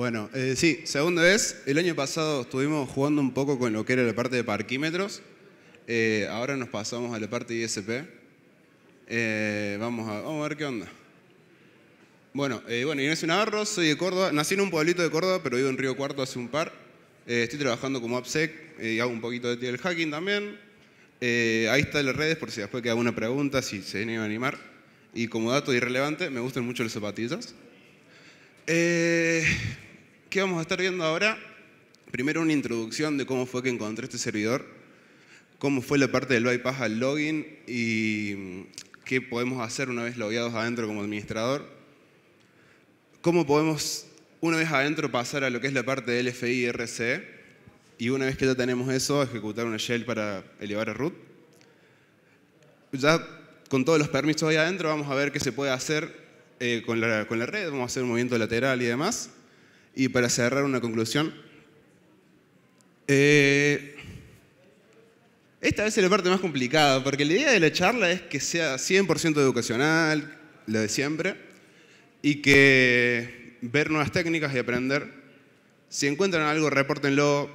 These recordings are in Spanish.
Bueno, eh, sí, segunda vez. el año pasado estuvimos jugando un poco con lo que era la parte de parquímetros, eh, ahora nos pasamos a la parte ISP. Eh, vamos, a, ver qué onda. Bueno, bueno, Inés Navarro, soy de Córdoba, nací en un pueblito de Córdoba, pero vivo en Río Cuarto hace un par. estoy trabajando como AppSec y hago un poquito de el hacking también. ahí está las redes por si después queda alguna pregunta, si se viene a animar. Y como dato irrelevante, me gustan mucho los zapatillas. Eh, ¿Qué vamos a estar viendo ahora? Primero una introducción de cómo fue que encontré este servidor, cómo fue la parte del bypass al login y mm, qué podemos hacer una vez logueados adentro como administrador, cómo podemos una vez adentro pasar a lo que es la parte del LFI y RC y una vez que ya tenemos eso, ejecutar una shell para elevar a root. Ya con todos los permisos ahí adentro vamos a ver qué se puede hacer eh, con, la, con la red, vamos a hacer un movimiento lateral y demás. Y para cerrar una conclusión, eh, esta vez es la parte más complicada, porque la idea de la charla es que sea 100% educacional, lo de siempre, y que ver nuevas técnicas y aprender. Si encuentran algo, repórtenlo,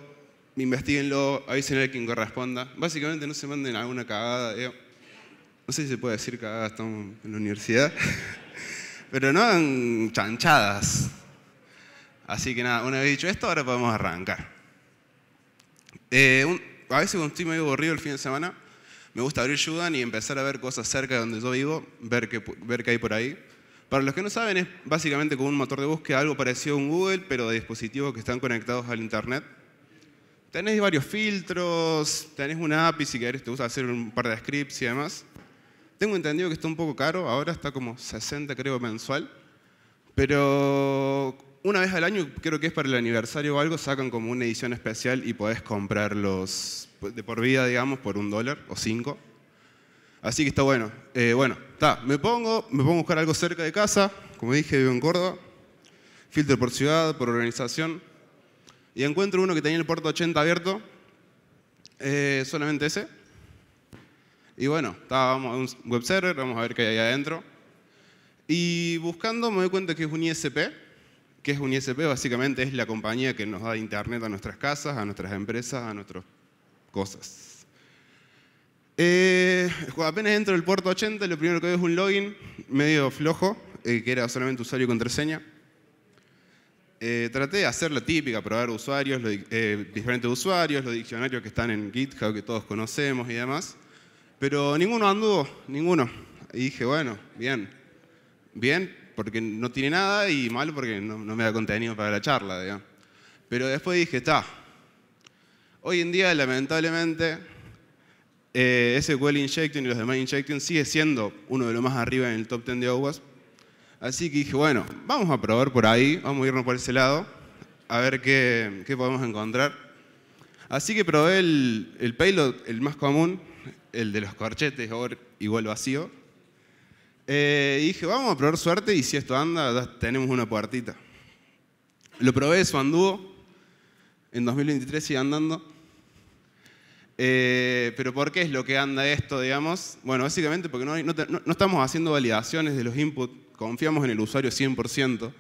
investiguenlo, avisen a quien corresponda. Básicamente no se manden alguna cagada. No sé si se puede decir cagada, estamos en la universidad. Pero no hagan chanchadas. Así que nada, una vez dicho esto, ahora podemos arrancar. Eh, a veces cuando estoy medio aburrido el fin de semana, me gusta abrir Judan y empezar a ver cosas cerca de donde yo vivo, ver qué, ver qué hay por ahí. Para los que no saben, es básicamente como un motor de búsqueda, algo parecido a un Google, pero de dispositivos que están conectados al Internet. Tenés varios filtros, tenés una API si querés, te gusta hacer un par de scripts y demás. Tengo entendido que está un poco caro, ahora está como 60 creo mensual, pero una vez al año, creo que es para el aniversario o algo, sacan como una edición especial y podés comprarlos de por vida, digamos, por un dólar o cinco. Así que está bueno. Eh, bueno, está, me pongo, me pongo a buscar algo cerca de casa, como dije, vivo en Córdoba, filtro por ciudad, por organización, y encuentro uno que tenía el puerto 80 abierto, eh, solamente ese. Y bueno, está, vamos a un web server, vamos a ver qué hay ahí adentro. Y buscando me doy cuenta que es un ISP, que es un ISP? Básicamente es la compañía que nos da internet a nuestras casas, a nuestras empresas, a nuestras cosas. Eh, apenas entro el puerto 80, lo primero que veo es un login medio flojo, eh, que era solamente usuario y contraseña. Eh, traté de hacer la típica, probar usuarios, diferentes usuarios, los diccionarios que están en GitHub, que todos conocemos y demás. Pero ninguno anduvo, ninguno. Y dije, bueno, bien, bien, porque no tiene nada y mal porque no, me da contenido para la charla, Pero después dije, está. Hoy en día, lamentablemente, eh, SQL Injection y los demás Injection sigue siendo uno de los más arriba en el top 10 de OWASP. Así que dije, bueno, vamos a probar por ahí, vamos a irnos por ese lado, a ver qué, qué podemos encontrar. Así que probé el, el payload, el más común, el de los corchetes, igual vacío, eh, y dije, vamos a probar suerte y si esto anda, tenemos una puertita. Lo probé, eso anduvo. En 2023 sigue andando. Eh, pero ¿por qué es lo que anda esto, digamos? Bueno, básicamente porque no, estamos haciendo validaciones de los inputs, confiamos en el usuario 100%.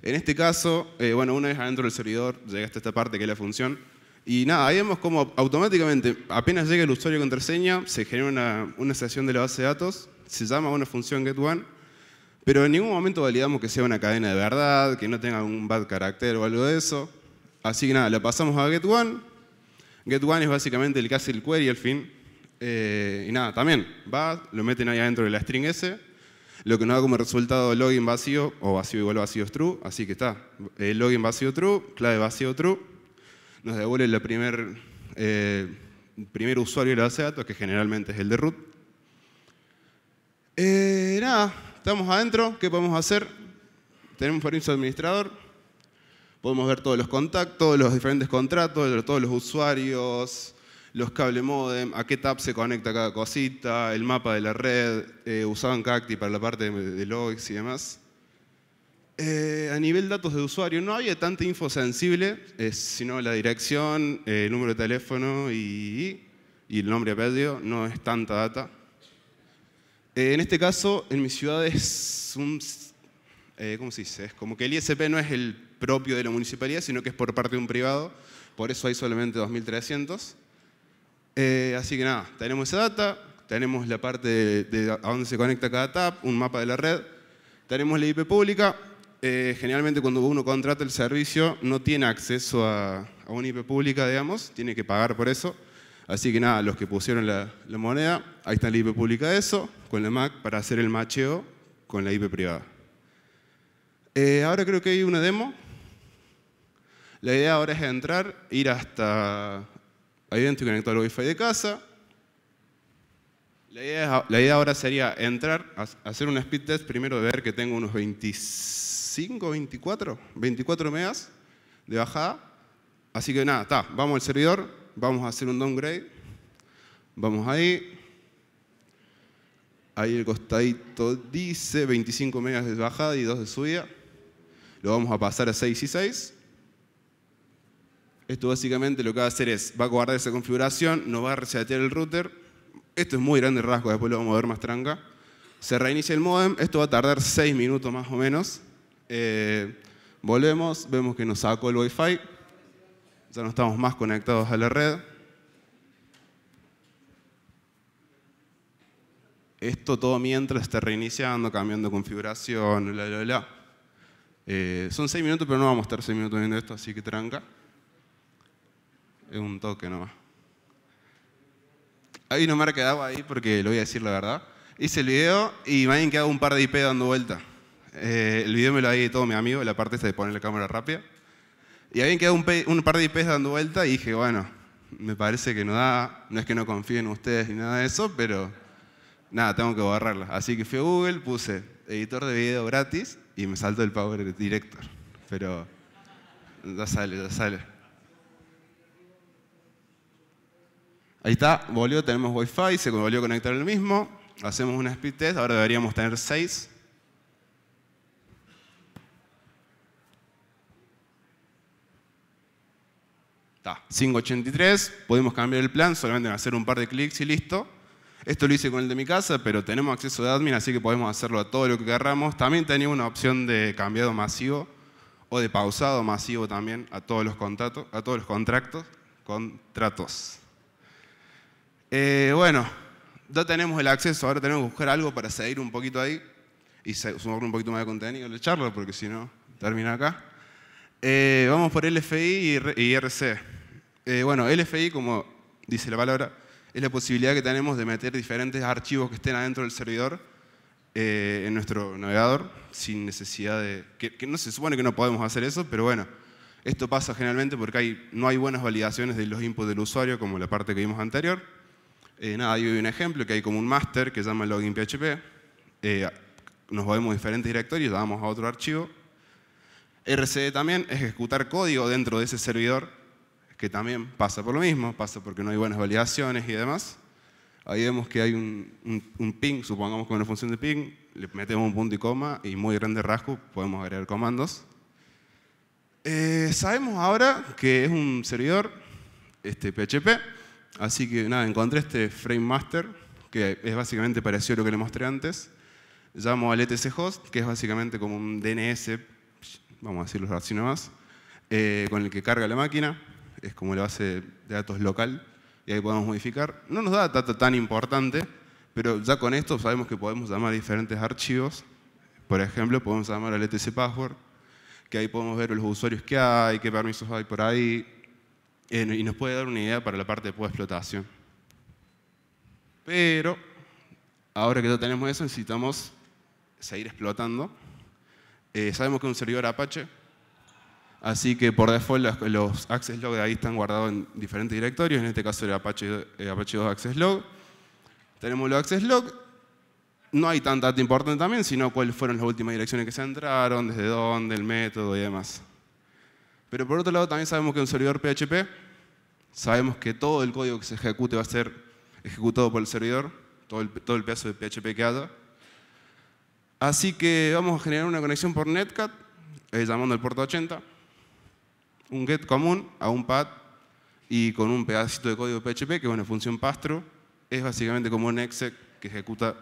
En este caso, eh, bueno, una vez adentro del servidor, llegaste a esta parte que es la función, y nada, ahí vemos cómo automáticamente, apenas llega el usuario con contraseña, se genera una, una sesión de la base de datos, se llama una función get one, pero en ningún momento validamos que sea una cadena de verdad, que no tenga un bad carácter o algo de eso. Así que nada, la pasamos a get one. get one es básicamente el que hace el query al fin. Eh, y nada, también va, lo meten ahí adentro de la string S, lo que nos da como resultado login vacío, o vacío igual vacío es true, así que está, eh, login vacío true, clave vacío true, nos devuelve el primer, eh, primer usuario de la base de datos, que generalmente es el de root, eh, nada, estamos adentro, ¿qué podemos hacer? Tenemos un de administrador, podemos ver todos los contactos, los diferentes contratos, todos los usuarios, los cable modem, a qué tab se conecta cada cosita, el mapa de la red, eh, Usaban Cacti para la parte de, logs y demás. Eh, a nivel datos de usuario, no había tanta info sensible, eh, sino la dirección, el número de teléfono y, el nombre y apellido, no es tanta data. Eh, en este caso, en mi ciudad es un... Eh, es como que el ISP no es el propio de la municipalidad, sino que es por parte de un privado. Por eso hay solamente 2.300. Eh, así que nada, tenemos esa data, tenemos la parte de, a dónde se conecta cada tap, un mapa de la red, tenemos la IP pública. generalmente cuando uno contrata el servicio no tiene acceso a, a una IP pública, digamos, tiene que pagar por eso. Así que nada, los que pusieron la, moneda, ahí está la IP pública de eso, con la MAC para hacer el macheo con la IP privada. Eh, ahora creo que hay una demo. La idea ahora es entrar, ir hasta Identity conectar al Wi-Fi de casa. La idea, la idea, ahora sería entrar, hacer un speed test, primero de ver que tengo unos 25, 24, 24 megas de bajada. Así que nada, está, vamos al servidor, Vamos a hacer un downgrade. Vamos ahí. Ahí el costadito dice 25 megas de bajada y 2 de subida. Lo vamos a pasar a 6 y 6. Esto básicamente lo que va a hacer es, va a guardar esa configuración, no va a resetear el router. Esto es muy grande rasgo, después lo vamos a ver más tranca. Se reinicia el modem, esto va a tardar 6 minutos más o menos. Eh, volvemos, vemos que nos sacó el Wi-Fi ya no estamos más conectados a la red. Esto todo mientras está reiniciando, cambiando configuración, bla, la, bla. Eh, son seis minutos, pero no vamos a estar seis minutos viendo esto, así que tranca. Es un toque nomás. Ahí no me de quedado ahí porque lo voy a decir la verdad. Hice el video y me han quedado un par de IP dando vuelta. Eh, el video me lo ha todo mi amigo, la parte esta de poner la cámara rápida. Y habían quedado un, un par de IPs dando vuelta y dije, bueno, me parece que no da, no es que no confíe en ustedes ni nada de eso, pero nada, tengo que borrarla. Así que fui a Google, puse editor de video gratis y me salto el Power Director. Pero ya sale, ya sale. Ahí está, volvió, tenemos Wi-Fi, se volvió a conectar el mismo. Hacemos una speed test, ahora deberíamos tener seis. 5.83, podemos cambiar el plan, solamente hacer un par de clics y listo. Esto lo hice con el de mi casa, pero tenemos acceso de admin, así que podemos hacerlo a todo lo que querramos. También tenía una opción de cambiado masivo o de pausado masivo también a todos los contratos, a todos los contratos, contratos. Eh, bueno, ya tenemos el acceso, ahora tenemos que buscar algo para seguir un poquito ahí y sumar un poquito más de contenido a la charla, porque si no, termina acá. Eh, vamos por LFI y IRC. Eh, bueno, LFI, como dice la palabra, es la posibilidad que tenemos de meter diferentes archivos que estén adentro del servidor eh, en nuestro navegador, sin necesidad de... Que, no se supone que no podemos hacer eso, pero bueno, esto pasa generalmente porque no hay buenas validaciones de los inputs del usuario, como la parte que vimos anterior. Eh, nada, ahí hay un ejemplo, que hay como un master que se llama login PHP. nos movemos a diferentes directorios, vamos a otro archivo. RCD e también es ejecutar código dentro de ese servidor que también pasa por lo mismo, pasa porque no hay buenas validaciones y demás. Ahí vemos que hay un, un, ping, supongamos que una función de ping, le metemos un punto y coma y muy grande rasgo podemos agregar comandos. Eh, sabemos ahora que es un servidor este, PHP, así que nada, encontré este frame master, que es básicamente parecido a lo que le mostré antes. Llamo al ETChost, host, que es básicamente como un DNS, vamos a decirlo así nomás, eh, con el que carga la máquina es como la base de datos local, y ahí podemos modificar. No nos da data tan importante, pero ya con esto sabemos que podemos llamar a diferentes archivos. Por ejemplo, podemos llamar al etc password, que ahí podemos ver los usuarios que hay, qué permisos hay por ahí, eh, y nos puede dar una idea para la parte de explotación. Pero, ahora que ya tenemos eso, necesitamos seguir explotando. Eh, sabemos que un servidor Apache Así que por default los access log de ahí están guardados en diferentes directorios, en este caso el Apache, 2 eh, access log. Tenemos los access log, no hay tanta data importante también, sino cuáles fueron las últimas direcciones que se entraron, desde dónde, el método y demás. Pero por otro lado también sabemos que un servidor PHP, sabemos que todo el código que se ejecute va a ser ejecutado por el servidor, todo el, todo pedazo de PHP que haya. Así que vamos a generar una conexión por Netcat, eh, llamando al puerto 80, un get común a un pad y con un pedacito de código PHP, que es una función pastro, es básicamente como un exec que ejecuta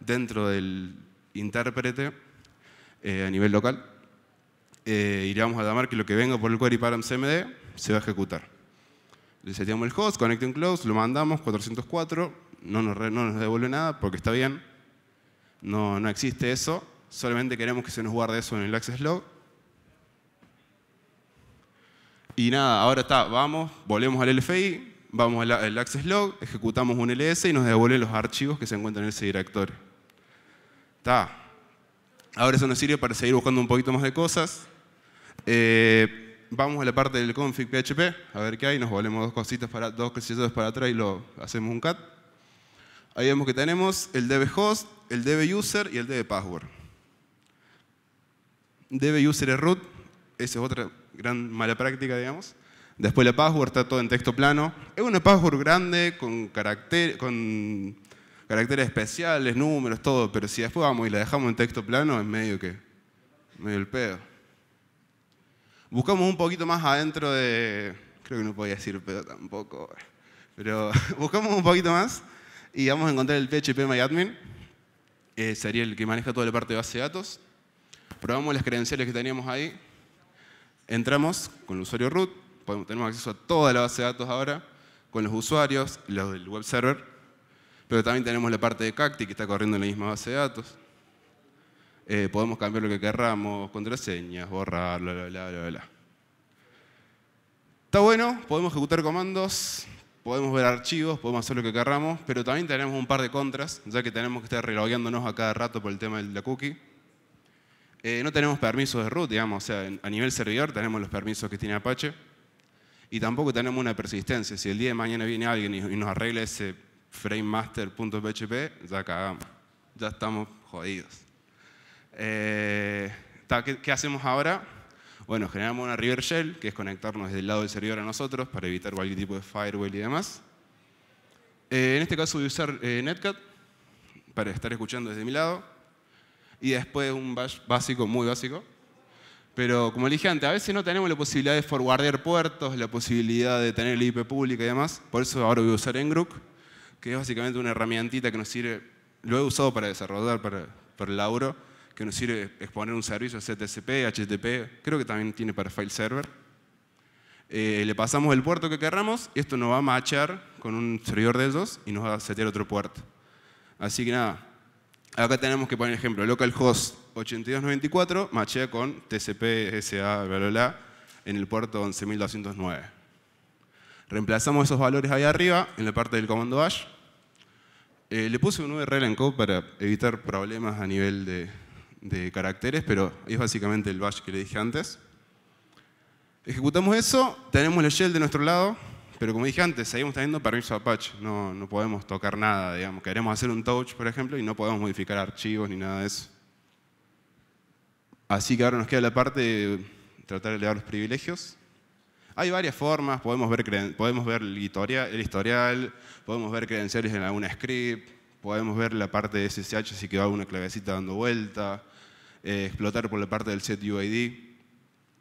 dentro del intérprete eh, a nivel local. Eh, y le vamos a llamar que lo que venga por el query param CMD se va a ejecutar. Le seteamos el host, connecting close, lo mandamos, 404, no nos, no nos devuelve nada porque está bien. No, no existe eso, solamente queremos que se nos guarde eso en el access log y nada, ahora está, vamos, volvemos al LFI, vamos al, access log, ejecutamos un ls y nos devuelve los archivos que se encuentran en ese directorio. Está. Ahora eso nos sirve para seguir buscando un poquito más de cosas. Eh, vamos a la parte del config.php a ver qué hay, nos volvemos dos cositas para, dos para atrás y lo hacemos un cat. Ahí vemos que tenemos el db host, el db user y el db password. db user es root, ese es otra gran mala práctica, digamos. Después la password está todo en texto plano. Es una password grande con, con caracteres especiales, números, todo. Pero si después vamos y la dejamos en texto plano, es medio que... medio el pedo. Buscamos un poquito más adentro de... Creo que no podía decir pedo tampoco. Pero buscamos un poquito más y vamos a encontrar el PHP MyAdmin. Eh, sería el que maneja toda la parte de base de datos. Probamos las credenciales que teníamos ahí Entramos con el usuario root, tenemos acceso a toda la base de datos ahora, con los usuarios, los del web server, pero también tenemos la parte de Cacti que está corriendo en la misma base de datos. Eh, podemos cambiar lo que querramos, contraseñas, borrar, bla, bla, bla, bla, bla. Está bueno, podemos ejecutar comandos, podemos ver archivos, podemos hacer lo que querramos, pero también tenemos un par de contras, ya que tenemos que estar relogueándonos a cada rato por el tema de la cookie. Eh, no tenemos permisos de root, digamos, o sea, a nivel servidor tenemos los permisos que tiene Apache y tampoco tenemos una persistencia. Si el día de mañana viene alguien y, nos arregla ese framemaster.php, ya cagamos, ya estamos jodidos. Eh, ¿qué, hacemos ahora? Bueno, generamos una River Shell, que es conectarnos desde el lado del servidor a nosotros para evitar cualquier tipo de firewall y demás. Eh, en este caso voy a usar Netcat para estar escuchando desde mi lado y después un bash básico, muy básico. Pero como le dije antes, a veces no tenemos la posibilidad de forwardear puertos, la posibilidad de tener el IP pública y demás. Por eso ahora voy a usar Engrook, que es básicamente una herramientita que nos sirve, lo he usado para desarrollar, para, el lauro, que nos sirve exponer un servicio HTTP, HTTP, creo que también tiene para file server. Eh, le pasamos el puerto que querramos y esto nos va a machar con un servidor de ellos y nos va a setear otro puerto. Así que nada, acá tenemos que poner ejemplo, localhost 8294 machea con TCP, SA, bla, bla, bla, en el puerto 11209. Reemplazamos esos valores ahí arriba, en la parte del comando bash. Eh, le puse un URL en code para evitar problemas a nivel de, de caracteres, pero es básicamente el bash que le dije antes. Ejecutamos eso, tenemos la shell de nuestro lado, pero como dije antes, seguimos teniendo permiso Apache, no, no podemos tocar nada, digamos. Queremos hacer un touch, por ejemplo, y no podemos modificar archivos ni nada de eso. Así que ahora nos queda la parte de tratar de elevar los privilegios. Hay varias formas, podemos ver, podemos ver el, historial, podemos ver credenciales en alguna script, podemos ver la parte de SSH si quedó alguna clavecita dando vuelta, eh, explotar por la parte del set UID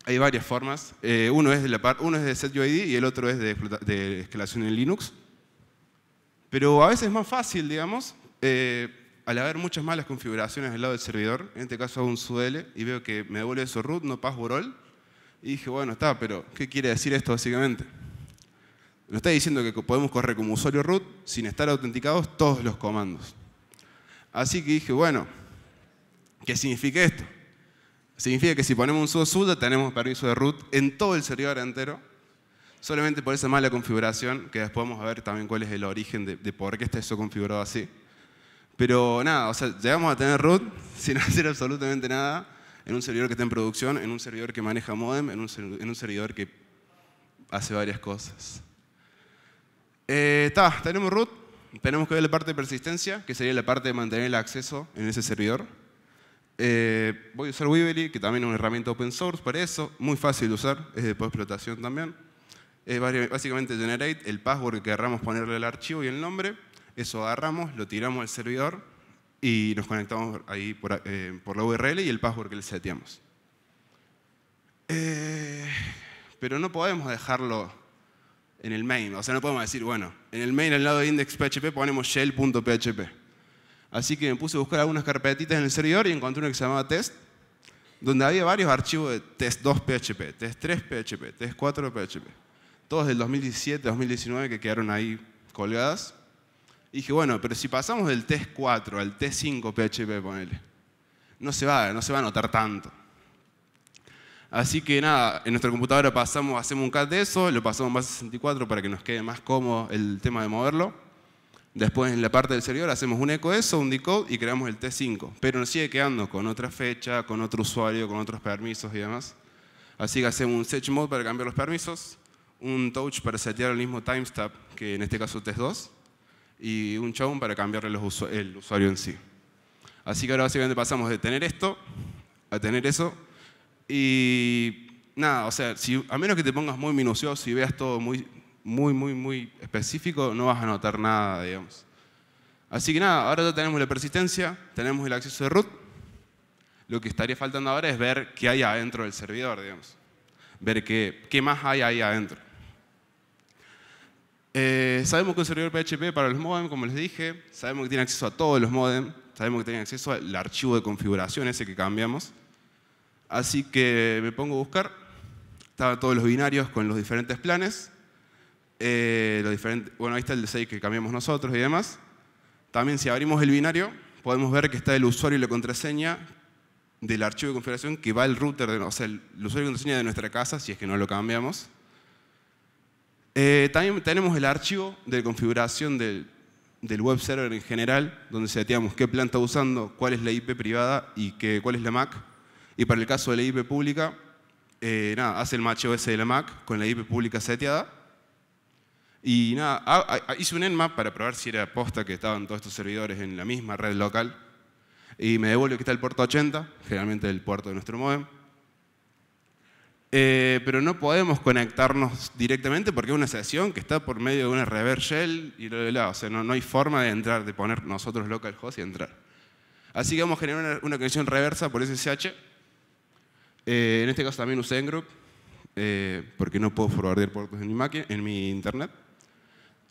hay varias formas. Eh, uno, es de la parte, uno es de SetUID y el otro es de, escalación en Linux. Pero a veces es más fácil, digamos, eh, al haber muchas malas configuraciones del lado del servidor, en este caso hago un sudl y veo que me devuelve eso root, no password y dije, bueno, está, pero ¿qué quiere decir esto básicamente? Nos está diciendo que podemos correr como usuario root sin estar autenticados todos los comandos. Así que dije, bueno, ¿qué significa esto? Significa que si ponemos un sudo sudo tenemos permiso de root en todo el servidor entero, solamente por esa mala configuración, que después vamos a ver también cuál es el origen de, por qué está eso configurado así. Pero nada, o sea, llegamos a tener root sin hacer absolutamente nada en un servidor que está en producción, en un servidor que maneja modem, en un, servidor que hace varias cosas. Está, eh, tenemos root, tenemos que ver la parte de persistencia, que sería la parte de mantener el acceso en ese servidor. Eh, voy a usar Weebly, que también es una herramienta open source para eso, muy fácil de usar, es de explotación también. básicamente generate el password que querramos ponerle al archivo y el nombre, eso agarramos, lo tiramos al servidor y nos conectamos ahí por, eh, por la URL y el password que le seteamos. Eh, pero no podemos dejarlo en el main, o sea, no podemos decir, bueno, en el main al lado de index.php ponemos shell.php Así que me puse a buscar algunas carpetitas en el servidor y encontré una que se llamaba test, donde había varios archivos de test 2 PHP, test 3 PHP, test 4 PHP. Todos del 2017, 2019 que quedaron ahí colgadas. Y dije, bueno, pero si pasamos del test 4 al test 5 PHP, ponele, no se va, no se va a notar tanto. Así que nada, en nuestra computadora pasamos, hacemos un cat de eso, lo pasamos a base 64 para que nos quede más cómodo el tema de moverlo. Después en la parte del servidor hacemos un eco eso, un decode y creamos el T5. Pero nos sigue quedando con otra fecha, con otro usuario, con otros permisos y demás. Así que hacemos un search mode para cambiar los permisos, un touch para setear el mismo timestamp que en este caso test2 y un chown para cambiarle el usuario en sí. Así que ahora básicamente pasamos de tener esto a tener eso y nada, o sea, a menos que te pongas muy minucioso y veas todo muy, muy, muy, muy específico, no vas a notar nada, digamos. Así que nada, ahora ya tenemos la persistencia, tenemos el acceso de root. Lo que estaría faltando ahora es ver qué hay adentro del servidor, digamos. Ver qué, qué más hay ahí adentro. Eh, sabemos que un servidor PHP para los modem, como les dije, sabemos que tiene acceso a todos los modem, sabemos que tiene acceso al archivo de configuración ese que cambiamos. Así que me pongo a buscar. Estaban todos los binarios con los diferentes planes. Eh, bueno, ahí está el 6 que cambiamos nosotros y demás. También si abrimos el binario, podemos ver que está el usuario y la contraseña del archivo de configuración que va al router, o sea, el usuario y contraseña de nuestra casa, si es que no lo cambiamos. Eh, también tenemos el archivo de configuración del, web server en general, donde seteamos qué plan está usando, cuál es la IP privada y cuál es la MAC. Y para el caso de la IP pública, eh, nada, hace el match OS de la MAC con la IP pública seteada y nada, hice un ENMAP para probar si era posta que estaban todos estos servidores en la misma red local. Y me devuelve que está el puerto 80, generalmente el puerto de nuestro modem. Eh, pero no podemos conectarnos directamente porque es una sesión que está por medio de una reverse shell y lo de lado. O sea, no, hay forma de entrar, de poner nosotros localhost y entrar. Así que vamos a generar una, conexión reversa por SSH. Eh, en este caso también usé Engroup, eh, porque no puedo forwardear puertos en mi, máquina, en mi internet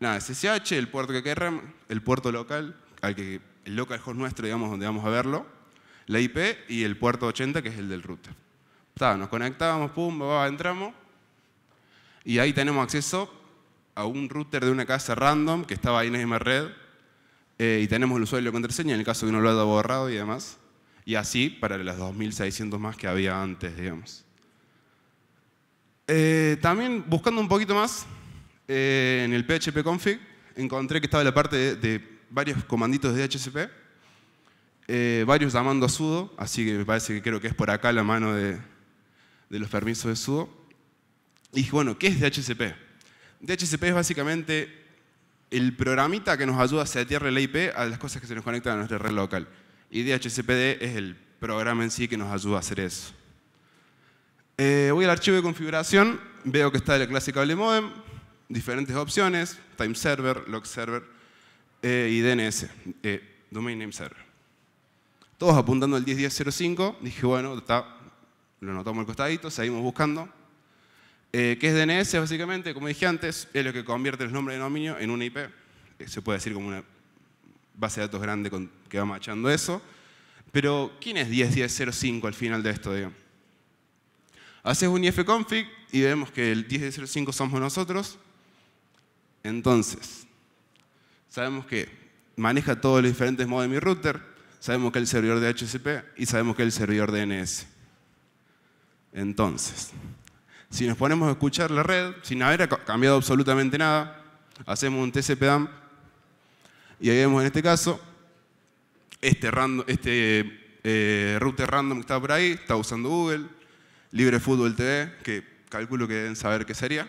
nada, SSH, el puerto que queremos, el puerto local, al que, el localhost nuestro, digamos, donde vamos a verlo, la IP y el puerto 80, que es el del router. está nos conectábamos, pum, entramos, y ahí tenemos acceso a un router de una casa random que estaba ahí en la red, eh, y tenemos el usuario de la contraseña en el caso de que uno lo haya borrado y demás, y así para las 2.600 más que había antes, digamos. Eh, también, buscando un poquito más, eh, en el PHP config encontré que estaba la parte de, varios comanditos de DHCP, eh, varios llamando a sudo, así que me parece que creo que es por acá la mano de, los permisos de sudo. Y dije, bueno, ¿qué es DHCP? DHCP es básicamente el programita que nos ayuda a setear la IP a las cosas que se nos conectan a nuestra red local. Y DHCPD es el programa en sí que nos ayuda a hacer eso. Eh, voy al archivo de configuración, veo que está la clásica cable modem, diferentes opciones, time server, log server eh, y DNS, eh, domain name server. Todos apuntando al 10.10.05, dije, bueno, está, lo notamos al costadito, seguimos buscando. Eh, ¿Qué es DNS? Básicamente, como dije antes, es lo que convierte los nombres de dominio en una IP. se puede decir como una base de datos grande que va machando eso. Pero, ¿quién es 10.10.05 al final de esto? digo Haces un ifconfig y vemos que el 10.10.05 somos nosotros. Entonces, sabemos que maneja todos los diferentes modos de mi router, sabemos que es el servidor de HCP y sabemos que es el servidor de DNS. Entonces, si nos ponemos a escuchar la red, sin haber cambiado absolutamente nada, hacemos un tcp Dump. y ahí vemos en este caso este, este eh, router random que está por ahí, está usando Google, Libre TV, que calculo que deben saber qué sería,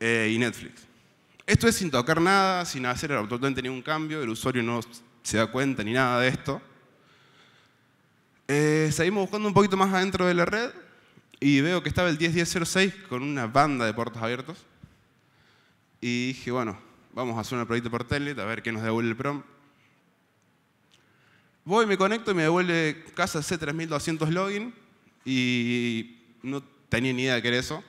eh, y Netflix. Esto es sin tocar nada, sin hacer el absolutamente ningún cambio, el usuario no se da cuenta ni nada de esto. Eh, seguimos buscando un poquito más adentro de la red y veo que estaba el 10.10.06 con una banda de puertos abiertos. Y dije, bueno, vamos a hacer un proyecto por Telnet, a ver qué nos devuelve el prompt. Voy, me conecto y me devuelve casa C3200 login y no tenía ni idea de qué era eso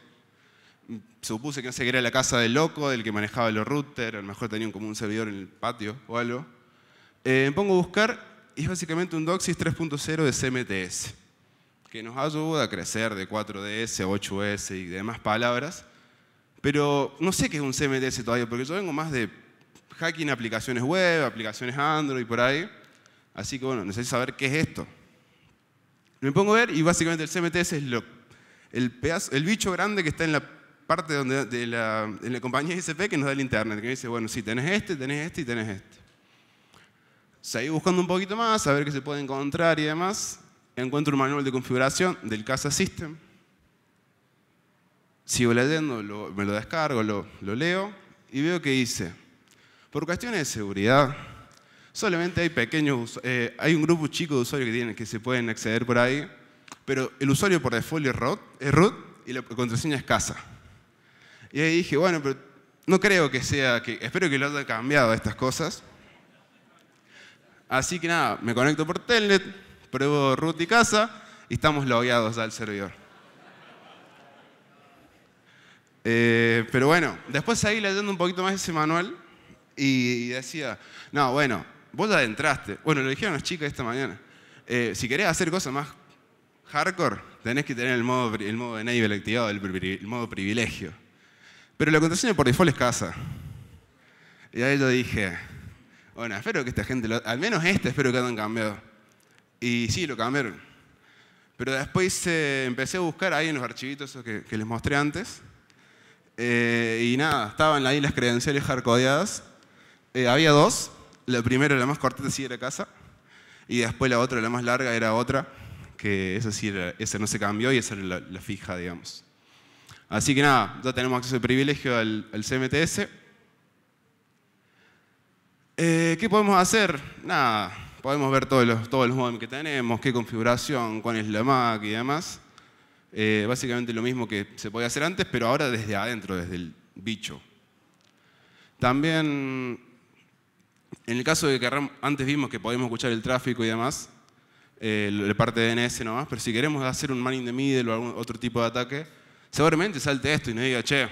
supuse que no sé qué era la casa del loco, del que manejaba los routers, a lo mejor tenía como un servidor en el patio o algo. Eh, me pongo a buscar y es básicamente un Doxis 3.0 de CMTS, que nos ayuda a crecer de 4DS, a 8S y demás palabras. Pero no sé qué es un CMTS todavía, porque yo vengo más de hacking aplicaciones web, aplicaciones Android por ahí. Así que bueno, necesito saber qué es esto. Me pongo a ver y básicamente el CMTS es lo, el, el bicho grande que está en la parte de, la, de la compañía ICP que nos da el internet, que me dice, bueno, sí, tenés este, tenés este y tenés este. Seguí buscando un poquito más, a ver qué se puede encontrar y demás. Encuentro un manual de configuración del Casa System. Sigo leyendo, me lo descargo, lo, leo y veo que dice, por cuestiones de seguridad, solamente hay pequeños, eh, hay un grupo chico de usuarios que, tienen, que se pueden acceder por ahí, pero el usuario por default es root y la contraseña es casa. Y ahí dije, bueno, pero no creo que sea que. Espero que lo haya cambiado estas cosas. Así que nada, me conecto por Telnet, pruebo root y casa y estamos logueados ya al servidor. Eh, pero bueno, después seguí leyendo un poquito más ese manual y decía, no, bueno, vos ya adentraste. Bueno, lo dijeron las chicas esta mañana. Eh, si querés hacer cosas más hardcore, tenés que tener el modo, el modo enable activado, el modo privilegio. Pero la contraseña por default es casa. Y ahí yo dije, bueno, espero que esta gente, al menos esta, espero que hayan cambiado. Y sí, lo cambiaron. Pero después eh, empecé a buscar ahí en los archivitos que, les mostré antes. Eh, y nada, estaban ahí las credenciales hardcodeadas. Eh, había dos. La primera, la más corta, sí era casa. Y después la otra, la más larga, era otra. Que esa esa no se cambió y esa era la fija, digamos. Así que nada, ya tenemos acceso de privilegio al, CMTS. Eh, ¿Qué podemos hacer? Nada, podemos ver todos los, todos modems que tenemos, qué configuración, cuál es la Mac y demás. Eh, básicamente lo mismo que se podía hacer antes, pero ahora desde adentro, desde el bicho. También, en el caso de que antes vimos que podemos escuchar el tráfico y demás, eh, la parte de DNS nomás, pero si queremos hacer un man in the middle o algún otro tipo de ataque, Seguramente salte esto y me diga, che,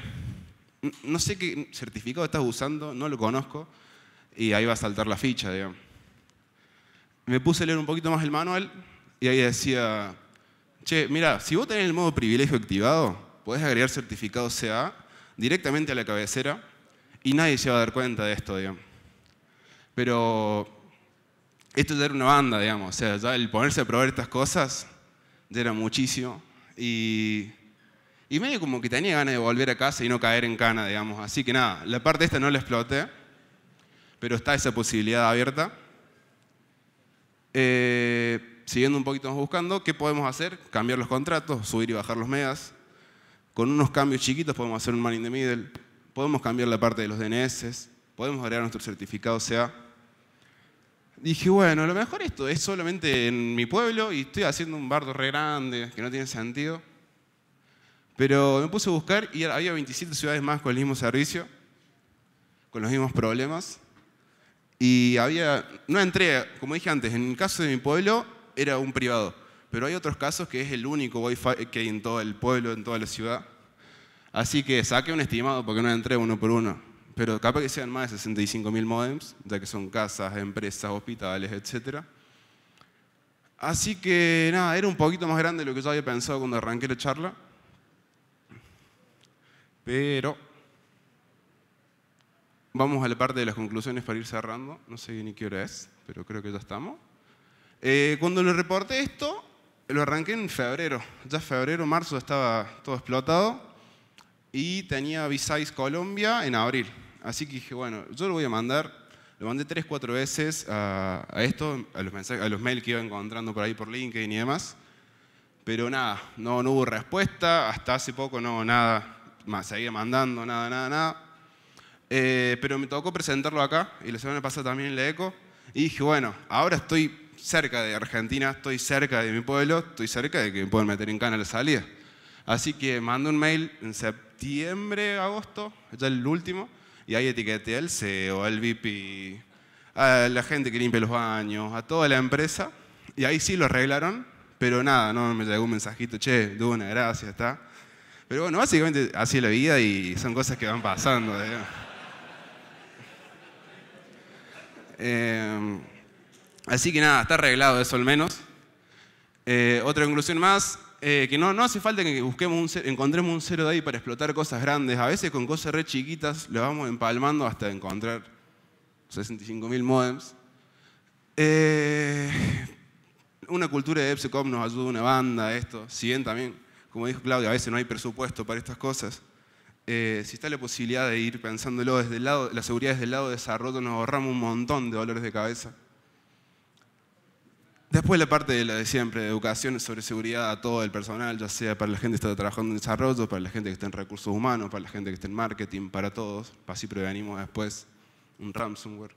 no sé qué certificado estás usando, no lo conozco, y ahí va a saltar la ficha, digamos. Me puse a leer un poquito más el manual y ahí decía, che, mira, si vos tenés el modo privilegio activado, podés agregar certificado CA directamente a la cabecera y nadie se va a dar cuenta de esto, digamos. Pero esto ya era una banda, digamos, o sea, ya el ponerse a probar estas cosas ya era muchísimo y y medio como que tenía ganas de volver a casa y no caer en cana, digamos. Así que nada, la parte esta no la exploté, pero está esa posibilidad abierta. Eh, siguiendo un poquito más buscando, ¿qué podemos hacer? Cambiar los contratos, subir y bajar los megas. Con unos cambios chiquitos podemos hacer un man in the middle. Podemos cambiar la parte de los DNS. Podemos agregar nuestro certificado SEA. Dije, bueno, a lo mejor esto es solamente en mi pueblo y estoy haciendo un bardo re grande que no tiene sentido pero me puse a buscar y había 27 ciudades más con el mismo servicio, con los mismos problemas. Y había, no entré, como dije antes, en el caso de mi pueblo era un privado, pero hay otros casos que es el único wifi que hay en todo el pueblo, en toda la ciudad. Así que saqué un estimado porque no entré uno por uno. Pero capaz que sean más de 65.000 modems, ya que son casas, empresas, hospitales, etc. Así que nada, era un poquito más grande de lo que yo había pensado cuando arranqué la charla. Pero vamos a la parte de las conclusiones para ir cerrando. No sé ni qué hora es, pero creo que ya estamos. Eh, cuando le reporté esto, lo arranqué en febrero. Ya febrero, marzo estaba todo explotado. Y tenía Visais Colombia en abril. Así que dije, bueno, yo lo voy a mandar. Lo mandé tres, cuatro veces a, esto, a los, mensajes, a los mails que iba encontrando por ahí por LinkedIn y demás. Pero nada, no, no hubo respuesta. Hasta hace poco no, nada, seguía mandando, nada, nada, nada. Eh, pero me tocó presentarlo acá y la semana pasada también le ECO. Y dije, bueno, ahora estoy cerca de Argentina, estoy cerca de mi pueblo, estoy cerca de que me puedan meter en cana la salida. Así que mandé un mail en septiembre, agosto, ya el último, y ahí etiqueté al CEO, al VP, a la gente que limpia los baños, a toda la empresa. Y ahí sí lo arreglaron, pero nada, no me llegó un mensajito, che, una, gracias, está. Pero bueno, básicamente así es la vida y son cosas que van pasando. ¿eh? Em, así que nada, está arreglado eso al menos. Eh, otra conclusión más, eh, que no, no hace falta que busquemos encontremos un cero de ahí para explotar cosas grandes. A veces con cosas re chiquitas lo vamos empalmando hasta encontrar 65.000 modems. una cultura de EPSICOM nos ayuda una banda, esto, si bien también como dijo Claudio, a veces no hay presupuesto para estas cosas. Eh, si está la posibilidad de ir pensándolo desde el lado, la seguridad desde el lado de desarrollo, nos ahorramos un montón de dolores de cabeza. Después la parte de la de siempre, de educación sobre seguridad a todo el personal, ya sea para la gente que está trabajando en desarrollo, para la gente que está en recursos humanos, para la gente que está en marketing, para todos, para así prevenimos después un ransomware.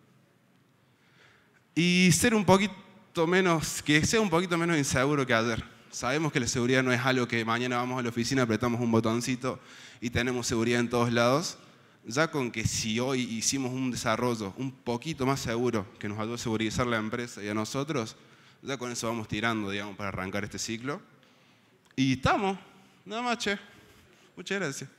Y ser un poquito menos, que sea un poquito menos inseguro que ayer. Sabemos que la seguridad no es algo que mañana vamos a la oficina, apretamos un botoncito y tenemos seguridad en todos lados. Ya con que si hoy hicimos un desarrollo un poquito más seguro que nos ayudó a seguridadizar la empresa y a nosotros, ya con eso vamos tirando, digamos, para arrancar este ciclo. Y estamos. Nada más, che. Muchas gracias.